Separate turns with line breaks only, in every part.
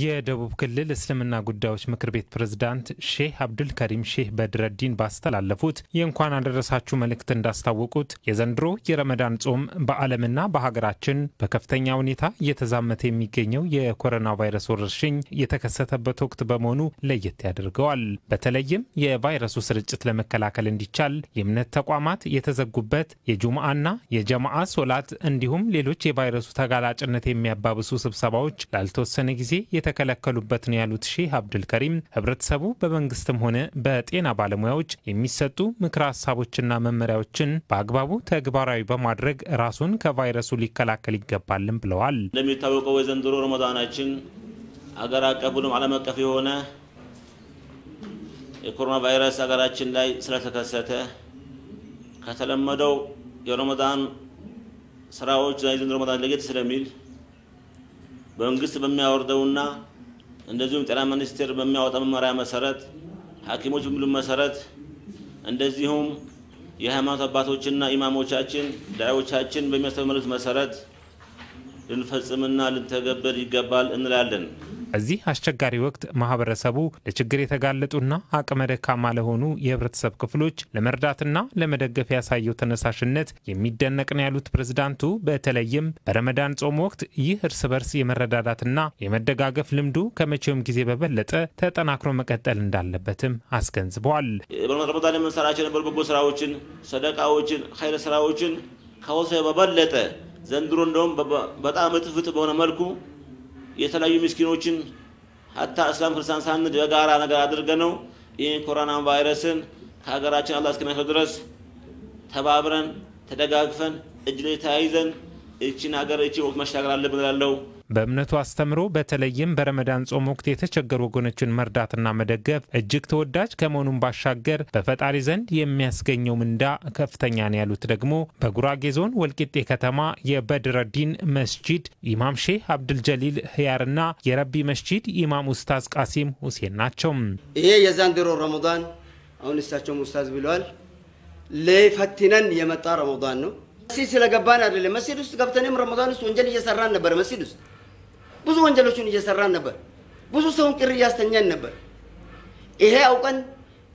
የደቡብ ክልል እስልምና ጉዳዮች ምክር ቤት ፕሬዝዳንት ሼህ አብዱልከሪም ከሪም ሼህ በድረዲን ባስተላለፉት የእንኳን አደረሳችሁ መልእክት እንዳስታወቁት የዘንድሮ የረመዳን ጾም በዓለምና በሀገራችን በከፍተኛ ሁኔታ እየተዛመተ የሚገኘው የኮሮና ቫይረስ ወረርሽኝ የተከሰተበት ወቅት በመሆኑ ለየት ያደርገዋል። በተለይም የቫይረሱ ስርጭት ለመከላከል እንዲቻል የእምነት ተቋማት የተዘጉበት የጁምአና የጀማአ ሶላት እንዲሁም ሌሎች የቫይረሱ ተጋላጭነት የሚያባብሱ ስብሰባዎች ላልተወሰነ ጊዜ የተከለከሉበት ነው ያሉት ሼህ አብዱልከሪም ህብረተሰቡ በመንግስትም ሆነ በጤና ባለሙያዎች የሚሰጡ ምክረ ሀሳቦችና መመሪያዎችን በአግባቡ ተግባራዊ በማድረግ ራሱን ከቫይረሱ ሊከላከል ይገባልም ብለዋል።
እንደሚታወቀው የዘንድሮ ረመዳናችን አገር አቀፍ ብሎም ዓለም አቀፍ የሆነ የኮሮና ቫይረስ ሀገራችን ላይ ስለተከሰተ ከተለመደው የረመዳን ስራዎች ዘንድሮ ረመዳን ለየት ስለሚል በመንግስት በሚያወርደውና እንደዚሁም ጤና ሚኒስቴር በሚያወጣ መመሪያ መሰረት ሐኪሞች በሚሉት መሰረት እንደዚሁም የሃይማኖት አባቶችና ኢማሞቻችን ዳዮቻችን በሚያስተምሩት መሰረት ልንፈጽምና ልንተገበር ይገባል እንላለን።
በዚህ አስቸጋሪ ወቅት ማህበረሰቡ ለችግር የተጋለጡና አቅመ ደካማ ለሆኑ የህብረተሰብ ክፍሎች ለመርዳትና ለመደገፍ ያሳየው ተነሳሽነት የሚደነቅ ነው ያሉት ፕሬዝዳንቱ በተለይም በረመዳን ጾም ወቅት ይህ እርስ በርስ የመረዳዳትና የመደጋገፍ ልምዱ ከመቼውም ጊዜ በበለጠ ተጠናክሮ መቀጠል እንዳለበትም አስገንዝበዋል።
ረመዳን የምንሰራቸው የነበሩ በጎ ስራዎችን፣ ሰደቃዎችን፣ ኸይር ስራዎችን ከወሰ በበለጠ ዘንድሮ እንደውም በጣም እጥፍ እጥፍ በሆነ መልኩ የተለያዩ ምስኪኖችን ሀታ እስላም ክርስቲያን ሳንድ በጋራ ነገር አድርገ ነው ይህን ኮሮና ቫይረስን ከሀገራችን አላህ እስከሚያስወጣው ድረስ ተባብረን ተደጋግፈን እጅ ላይ ተያይዘን እቺን ሀገር እቺ ወቅት መሻገር አለብን እላለሁ።
በእምነቱ አስተምሮ በተለይም በረመዳን ጾም ወቅት የተቸገሩ ወገኖችን መርዳትና መደገፍ እጅግ ተወዳጅ ከመሆኑን ባሻገር በፈጣሪ ዘንድ የሚያስገኘው ምንዳ ከፍተኛ ነው ያሉት ደግሞ በጉራጌ ዞን ወልቂጤ ከተማ የበድረዲን መስጂድ ኢማም ሼህ አብድልጀሊል ህያርና የረቢ መስጂድ ኢማም ኡስታዝ ቃሲም ሁሴን ናቸው።
ይሄ የዘንድሮ ረመዳን አሁን እሳቸውም ኡስታዝ ብለዋል ለፈትነን የመጣ ረመዳን ነው። መስጂድ ስለገባን አይደለም። መስጊድ ውስጥ ገብተንም ረመዳን ውስጥ ወንጀል እየሰራን ነበር። መስጊድ ውስጥ ብዙ ወንጀሎችን እየሰራን ነበር። ብዙ ሰውን ቅር እያስተኛን ነበር። ይሄ አውቀን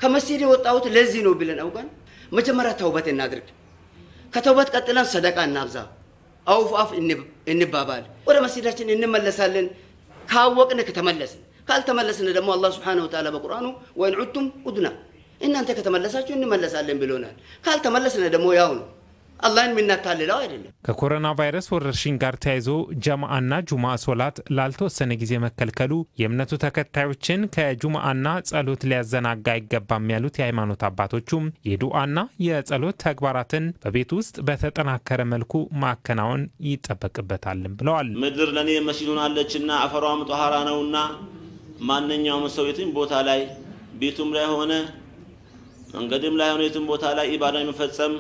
ከመስጊድ የወጣሁት ለዚህ ነው ብለን አውቀን መጀመሪያ ተውበት እናድርግ። ከተውበት ቀጥለን ሰደቃ እናብዛ፣ አውፍ አፍ እንባባል፣ ወደ መስጊዳችን እንመለሳለን። ካወቅን ከተመለስን፣ ካልተመለስን ደግሞ አላህ ስብሓነሁ ወተዓላ በቁርአኑ ወይን ዑቱም ኡድና እናንተ ከተመለሳችሁ እንመለሳለን ብሎናል። ካልተመለስን ደግሞ ያው ነው። አላህን የምናታልለው አይደለም።
ከኮሮና ቫይረስ ወረርሽኝ ጋር ተያይዞ ጀማአና ጁማ ሶላት ላልተወሰነ ጊዜ መከልከሉ የእምነቱ ተከታዮችን ከጁማአና ጸሎት ሊያዘናጋ አይገባም ያሉት የሃይማኖት አባቶቹም የዱአና የጸሎት ተግባራትን በቤት ውስጥ በተጠናከረ መልኩ ማከናወን ይጠበቅበታልም ብለዋል።
ምድር ለእኔ መስጂዱን አለችና አፈሯም ጠኋራ ነውና ማንኛውም ሰው የትም ቦታ ላይ ቤቱም ላይ ሆነ መንገድም ላይ ሆነ የትም ቦታ ላይ ኢባዳ የመፈጸም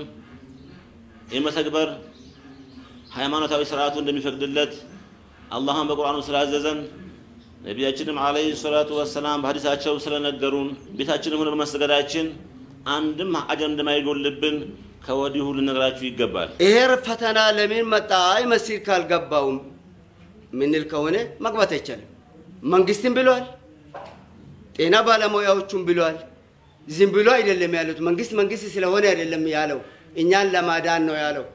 የመተግበር ሃይማኖታዊ ስርዓቱ እንደሚፈቅድለት አላህን በቁርአኑ ስላዘዘን ነቢያችንም አለይሂ ሰላቱ ወሰላም በሀዲሳቸው ስለነገሩን ቤታችንም ሆነ በመስገዳችን አንድም አጀር እንደማይጎልብን ከወዲሁ ልነግራችሁ ይገባል።
ይሄር ፈተና ለምን መጣ? አይ መስጂድ ካልገባውም ምንል ከሆነ መግባት አይቻልም። መንግስትም ብሏል፣ ጤና ባለሙያዎቹም ብሏል። ዝም ብሎ አይደለም ያሉት። መንግስት መንግስት ስለሆነ አይደለም ያለው እኛን ለማዳን ነው ያለው።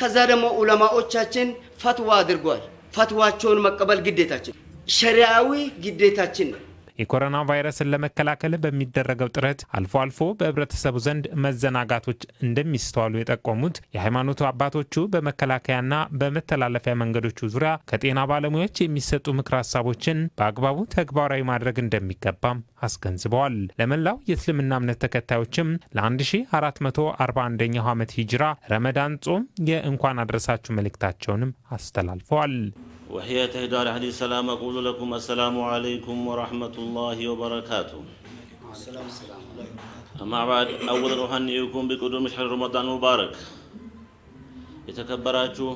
ከዛ ደግሞ ዑለማዎቻችን ፈትዋ አድርጓል። ፈትዋቸውን መቀበል ግዴታችን፣ ሸሪያዊ ግዴታችን ነው።
የኮሮና ቫይረስን ለመከላከል በሚደረገው ጥረት አልፎ አልፎ በህብረተሰቡ ዘንድ መዘናጋቶች እንደሚስተዋሉ የጠቆሙት የሃይማኖቱ አባቶቹ በመከላከያና በመተላለፊያ መንገዶቹ ዙሪያ ከጤና ባለሙያዎች የሚሰጡ ምክር ሀሳቦችን በአግባቡ ተግባራዊ ማድረግ እንደሚገባም አስገንዝበዋል። ለመላው የእስልምና እምነት ተከታዮችም ለ1441ኛው ዓመት ሂጅራ ረመዳን ጾም የእንኳን አድረሳችሁ መልእክታቸውንም አስተላልፈዋል።
وهي تهدار عليه السلام أقول لكم السلام عليكم ورحمة الله وبركاته أما بعد أولا أهنئكم بقدوم شهر رمضان مبارك የተከበራችሁ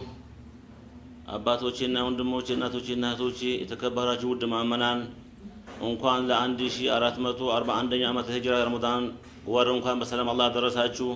አባቶቼና ወንድሞቼ እናቶቼ እናቶቼ የተከበራችሁ ውድ ማመናን እንኳን ለ أراتمتو ኛው ዓመተ ሂጅራ ረመዳን رمضان እንኳን بسلام الله درساتو